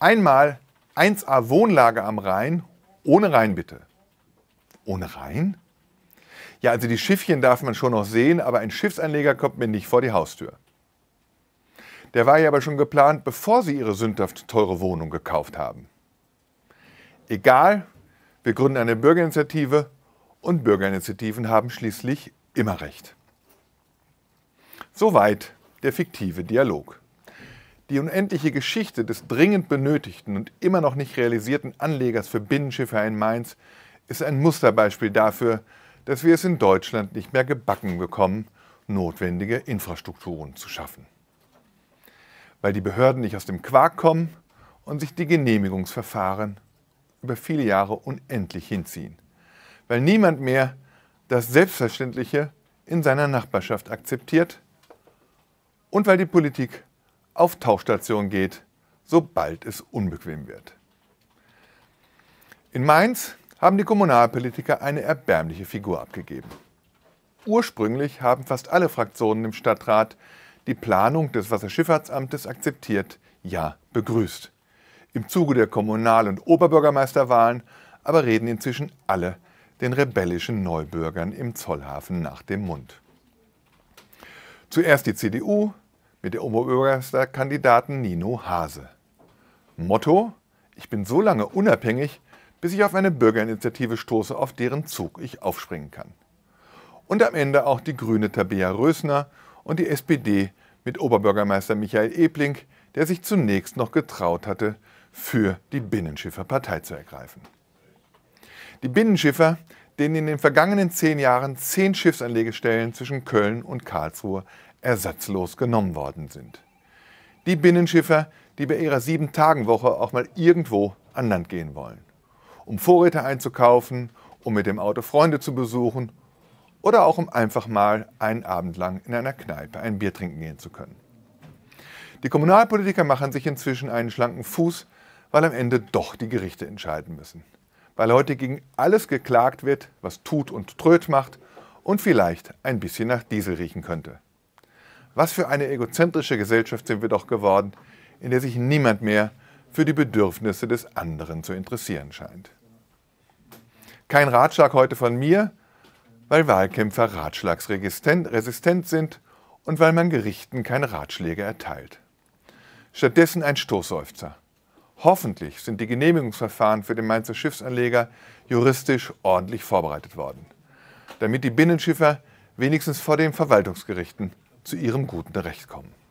Einmal 1a Wohnlage am Rhein, ohne Rhein bitte. Ohne Rhein? Ja, also die Schiffchen darf man schon noch sehen, aber ein Schiffsanleger kommt mir nicht vor die Haustür. Der war ja aber schon geplant, bevor sie ihre sündhaft teure Wohnung gekauft haben. Egal, wir gründen eine Bürgerinitiative und Bürgerinitiativen haben schließlich immer recht. Soweit der fiktive Dialog. Die unendliche Geschichte des dringend benötigten und immer noch nicht realisierten Anlegers für Binnenschiffe in Mainz ist ein Musterbeispiel dafür, dass wir es in Deutschland nicht mehr gebacken bekommen, notwendige Infrastrukturen zu schaffen. Weil die Behörden nicht aus dem Quark kommen und sich die Genehmigungsverfahren über viele Jahre unendlich hinziehen. Weil niemand mehr das Selbstverständliche in seiner Nachbarschaft akzeptiert und weil die Politik auf Tauchstation geht, sobald es unbequem wird. In Mainz haben die Kommunalpolitiker eine erbärmliche Figur abgegeben. Ursprünglich haben fast alle Fraktionen im Stadtrat die Planung des Wasserschifffahrtsamtes akzeptiert, ja begrüßt. Im Zuge der Kommunal- und Oberbürgermeisterwahlen aber reden inzwischen alle den rebellischen Neubürgern im Zollhafen nach dem Mund. Zuerst die CDU, mit der Oberbürgermeisterkandidaten Nino Hase. Motto: Ich bin so lange unabhängig, bis ich auf eine Bürgerinitiative stoße, auf deren Zug ich aufspringen kann. Und am Ende auch die Grüne Tabea Rösner und die SPD mit Oberbürgermeister Michael Ebling, der sich zunächst noch getraut hatte, für die Binnenschiffer Partei zu ergreifen. Die Binnenschiffer, denen in den vergangenen zehn Jahren zehn Schiffsanlegestellen zwischen Köln und Karlsruhe ersatzlos genommen worden sind. Die Binnenschiffer, die bei ihrer Sieben-Tagen-Woche auch mal irgendwo an Land gehen wollen, um Vorräte einzukaufen, um mit dem Auto Freunde zu besuchen oder auch um einfach mal einen Abend lang in einer Kneipe ein Bier trinken gehen zu können. Die Kommunalpolitiker machen sich inzwischen einen schlanken Fuß, weil am Ende doch die Gerichte entscheiden müssen. Weil heute gegen alles geklagt wird, was tut und tröd macht und vielleicht ein bisschen nach Diesel riechen könnte. Was für eine egozentrische Gesellschaft sind wir doch geworden, in der sich niemand mehr für die Bedürfnisse des anderen zu interessieren scheint. Kein Ratschlag heute von mir, weil Wahlkämpfer ratschlagsresistent sind und weil man Gerichten keine Ratschläge erteilt. Stattdessen ein Stoßseufzer. Hoffentlich sind die Genehmigungsverfahren für den Mainzer Schiffsanleger juristisch ordentlich vorbereitet worden, damit die Binnenschiffer wenigstens vor den Verwaltungsgerichten zu ihrem guten Recht kommen.